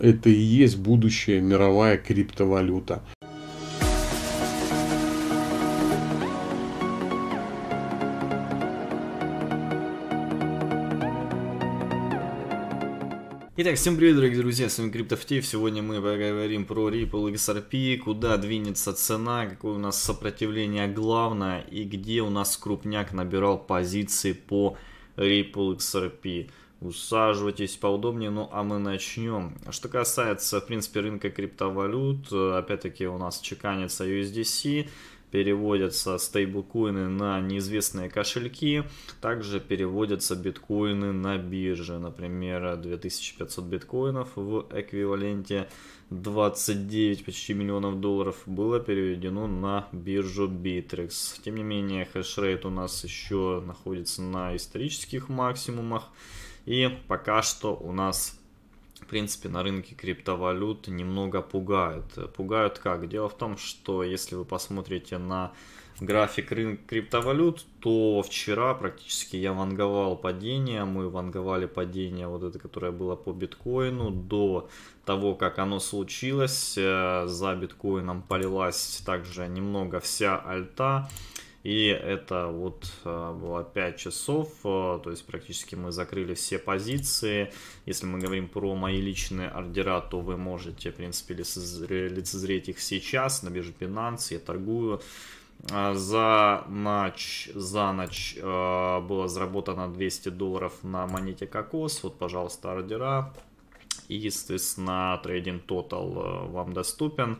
Это и есть будущая мировая криптовалюта. Итак, всем привет, дорогие друзья, с вами CryptoFTF. Сегодня мы поговорим про Ripple XRP, куда двинется цена, какое у нас сопротивление главное и где у нас крупняк набирал позиции по Ripple XRP. Усаживайтесь поудобнее, ну а мы начнем. Что касается, в принципе, рынка криптовалют, э, опять-таки у нас чеканится USDC, переводятся стейблкоины на неизвестные кошельки, также переводятся биткоины на бирже, например, 2500 биткоинов в эквиваленте 29 почти миллионов долларов было переведено на биржу Bittrex. Тем не менее, хешрейт у нас еще находится на исторических максимумах. И пока что у нас, в принципе, на рынке криптовалют немного пугают. Пугают как? Дело в том, что если вы посмотрите на график рынка криптовалют, то вчера практически я ванговал падение. Мы ванговали падение, вот это, которое было по биткоину, до того, как оно случилось. Э, за биткоином полилась также немного вся альта. И это вот э, было 5 часов, э, то есть практически мы закрыли все позиции. Если мы говорим про мои личные ордера, то вы можете, в принципе, лицезреть их сейчас на бирже Binance, я торгую. А за ночь, за ночь э, было заработано 200 долларов на монете кокос. Вот, пожалуйста, ордера. И, естественно, трейдинг тотал э, вам доступен.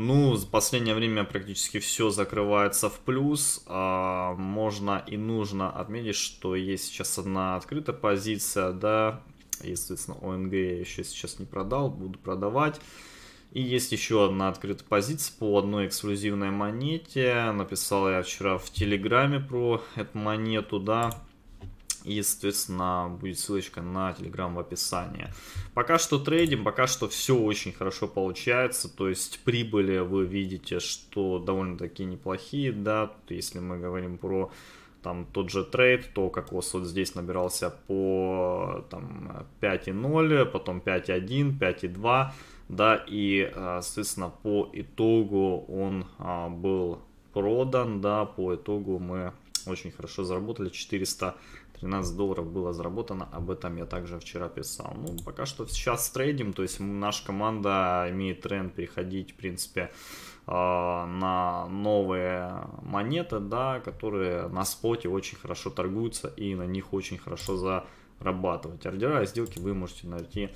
Ну, в последнее время практически все закрывается в плюс. А, можно и нужно отметить, что есть сейчас одна открытая позиция, да, и, соответственно, ОНГ я еще сейчас не продал, буду продавать. И есть еще одна открытая позиция по одной эксклюзивной монете. Написал я вчера в Телеграме про эту монету, да и, соответственно, будет ссылочка на Telegram в описании. Пока что трейдим, пока что все очень хорошо получается, то есть прибыли вы видите, что довольно-таки неплохие, да, если мы говорим про там тот же трейд, то кокос вот здесь набирался по там 5.0, потом 5.1, 5.2, да, и, а, соответственно, по итогу он а, был продан, да, по итогу мы очень хорошо заработали 400 13 долларов было заработано, об этом я также вчера писал. Ну, пока что сейчас трейдим, то есть наша команда имеет тренд переходить, в принципе, э, на новые монеты, да, которые на споте очень хорошо торгуются и на них очень хорошо зарабатывать. Ордера и сделки вы можете найти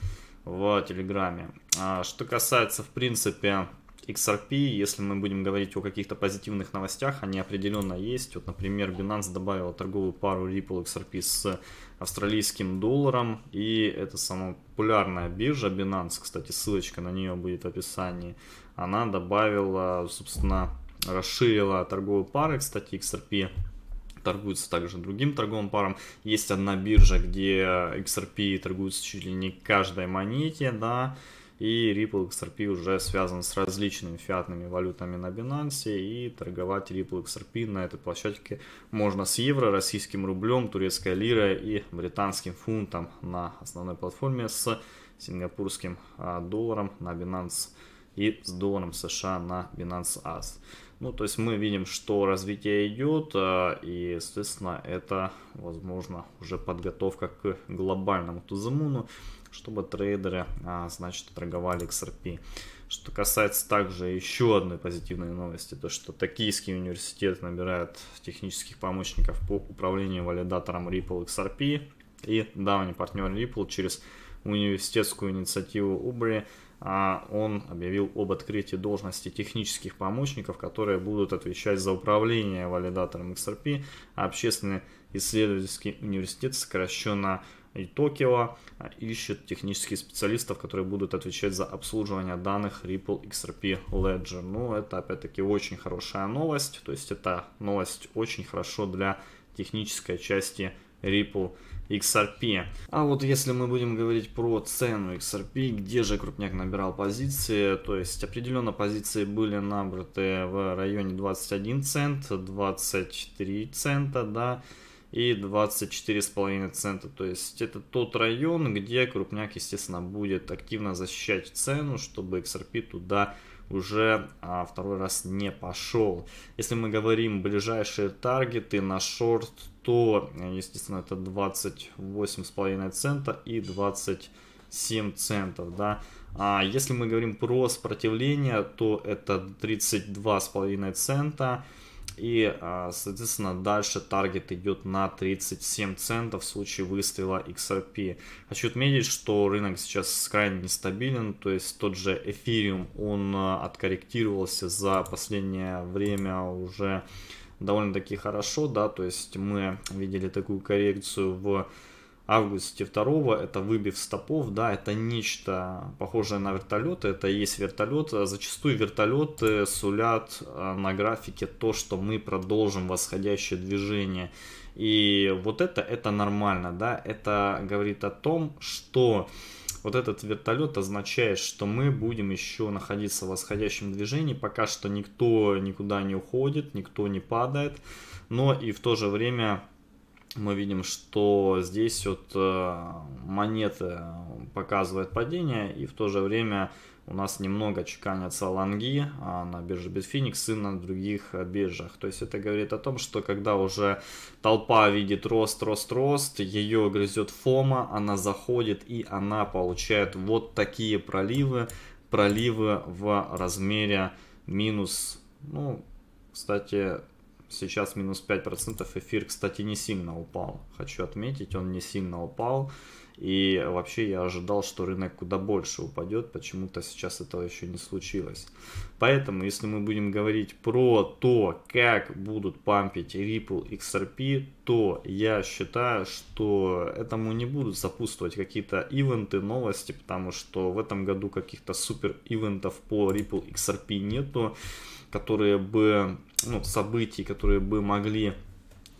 в Телеграме. А что касается, в принципе, XRP, если мы будем говорить о каких-то позитивных новостях, они определенно есть. Вот, например, Binance добавила торговую пару Ripple XRP с австралийским долларом. И это самая популярная биржа Binance, кстати, ссылочка на нее будет в описании. Она добавила, собственно, расширила торговые пары, кстати, XRP торгуются также другим торговым парам. Есть одна биржа, где XRP торгуются чуть ли не каждой монете, да, и Ripple XRP уже связан с различными фиатными валютами на Binance, и торговать Ripple XRP на этой площадке можно с евро, российским рублем, турецкой лирой и британским фунтом на основной платформе с сингапурским а, долларом на Binance и с долларом США на Binance AS. Ну, то есть мы видим, что развитие идет, а, и, естественно, это, возможно, уже подготовка к глобальному тузумуну, чтобы трейдеры, а, значит, торговали XRP. Что касается также еще одной позитивной новости, то что Токийский университет набирает технических помощников по управлению валидатором Ripple XRP, и давний партнер Ripple через университетскую инициативу Ubre. А он объявил об открытии должности технических помощников, которые будут отвечать за управление валидатором XRP, а общественный исследовательский университет, сокращенно и Токио а, ищет технических специалистов, которые будут отвечать за обслуживание данных Ripple XRP Ledger. Ну, это опять-таки очень хорошая новость, то есть это новость очень хорошо для технической части Ripple XRP. А вот если мы будем говорить про цену XRP, где же крупняк набирал позиции, то есть определенно позиции были набраты в районе 21 цент, 23 цента, да, и 24,5 цента. То есть это тот район, где крупняк, естественно, будет активно защищать цену, чтобы XRP туда уже а, второй раз не пошел. Если мы говорим ближайшие таргеты на шорт, то, э, естественно, это 28,5 цента и 27 центов, да. А если мы говорим про сопротивление, то это 32,5 цента. И, а, соответственно, дальше таргет идет на 37 центов в случае выстрела XRP. Хочу отметить, что рынок сейчас крайне нестабилен, то есть тот же эфириум, он а, откорректировался за последнее время уже довольно-таки хорошо, да, то есть мы видели такую коррекцию в августе 2 это выбив стопов, да, это нечто похожее на вертолет, это и есть вертолет. Зачастую вертолеты сулят э, на графике то, что мы продолжим восходящее движение. И вот это, это нормально, да, это говорит о том, что вот этот вертолет означает, что мы будем еще находиться в восходящем движении. Пока что никто никуда не уходит, никто не падает. Но и в то же время мы видим, что здесь вот э, монеты показывают падение, и в то же время у нас немного чеканятся лонги а на бирже Bitfinex и на других биржах. То есть это говорит о том, что когда уже толпа видит рост, рост, рост, ее грызет фома, она заходит и она получает вот такие проливы, проливы в размере минус, ну, кстати, сейчас минус 5%, эфир, кстати, не сильно упал, хочу отметить, он не сильно упал. И вообще я ожидал, что рынок куда больше упадет, почему-то сейчас этого еще не случилось. Поэтому, если мы будем говорить про то, как будут пампить Ripple XRP, то я считаю, что этому не будут сопутствовать какие-то ивенты, новости, потому что в этом году каких-то супер ивентов по Ripple XRP нету, которые бы, ну, событий, которые бы могли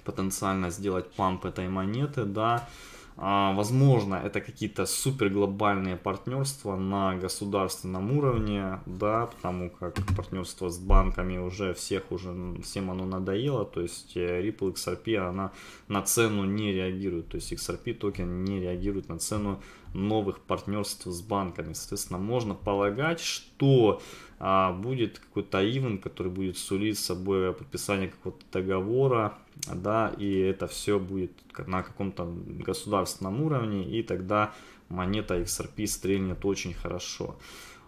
потенциально сделать памп этой монеты, да, а, возможно, это какие-то супер глобальные партнерства на государственном уровне, да, потому как партнерство с банками уже всех уже, всем оно надоело, то есть э, Ripple XRP, она на цену не реагирует, то есть XRP токен не реагирует на цену новых партнерств с банками. Соответственно, можно полагать, что а, будет какой-то ивент, который будет сулить собой подписание какого-то договора, да, и это все будет на каком-то государственном уровне, и тогда монета XRP стрельнет очень хорошо.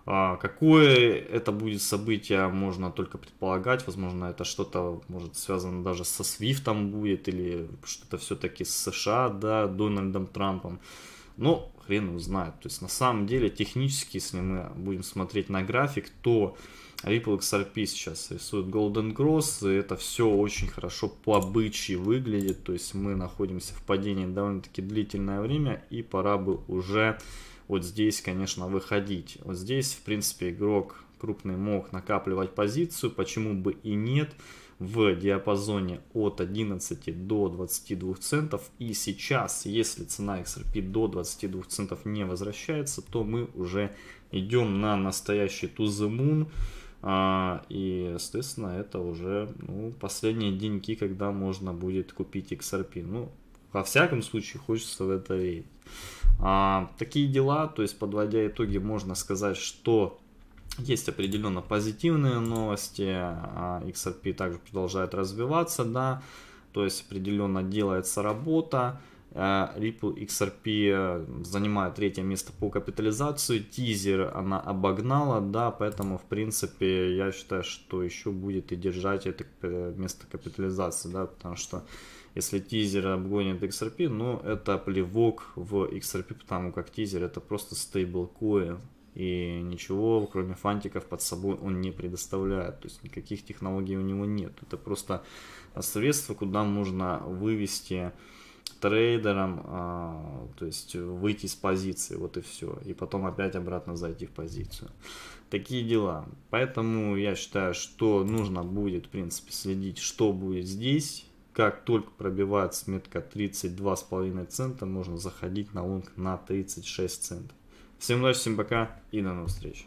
А, какое это будет событие, можно только предполагать. Возможно, это что-то, может, связано даже со Свифтом будет, или что-то все-таки с США, да, Дональдом Трампом. Но ну, хрен его знает. То есть на самом деле технически, если мы будем смотреть на график, то Ripple XRP сейчас рисует Golden Cross, и это все очень хорошо по обычаи выглядит, то есть мы находимся в падении довольно-таки длительное время, и пора бы уже вот здесь, конечно, выходить. Вот здесь, в принципе, игрок крупный мог накапливать позицию, почему бы и нет, в диапазоне от 11 до 22 центов. И сейчас, если цена XRP до 22 центов не возвращается, то мы уже идем на настоящий to the moon. А, и, естественно, это уже ну, последние деньки когда можно будет купить XRP. Ну, во всяком случае, хочется в это верить. А, такие дела, то есть, подводя итоги, можно сказать, что есть определенно позитивные новости. XRP а, также продолжает развиваться, да, то есть определенно делается работа. Э, Ripple XRP э, занимает третье место по капитализации, тизер она обогнала, да, поэтому, в принципе, я считаю, что еще будет и держать это э, место капитализации, да, потому что если тизер обгонит XRP, ну, это плевок в XRP, потому как тизер это просто стейблкоин, и ничего, кроме фантиков, под собой он не предоставляет. То есть никаких технологий у него нет. Это просто средство, куда можно вывести трейдером, а, то есть выйти с позиции, вот и все. И потом опять обратно зайти в позицию. Такие дела. Поэтому я считаю, что нужно будет, в принципе, следить, что будет здесь. Как только пробивается метка 32,5 цента, можно заходить на лонг на 36 центов. Всем удачи, всем пока и до новых встреч.